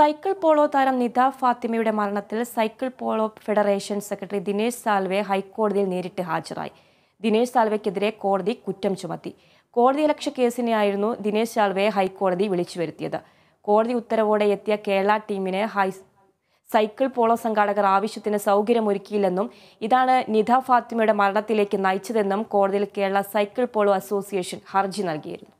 cycle polo താരം നിത ഫാത്തിമയുടെ മരണത്തിൽ cycle polo federation secretary Dinesh Salve ഹൈക്കോടതിയിൽ നേരിട്ട് ഹാജരായി ദിനേശ് സാൽവെക്കെതിരെ കോടതി കുറ്റം ചുമത്തി കോടതി ലക്ഷ കേസിനെയായിരുന്നു ദിനേശ് സാൽവെ ഹൈക്കോടതി വിളിച്ചു വരുത്തിയത് കോടതി ഉത്തരവോടെ എത്തിയ കേരള ടീമിനെ ഹൈ സൈക്കിൾ പോളോ സംഘാടകർ ആവശ്യത്തിന് സൗകര്യമൊരുക്കിയില്ലെന്നും ഇതാണ് നിത ഫാത്തിമയുടെ മരണത്തിലേക്ക് നയിച്ചതെന്നും കോടതിയിൽ കേരള സൈക്കിൾ പോളോ അസോസിയേഷൻ ഹർജി നൽകിയിരുന്നു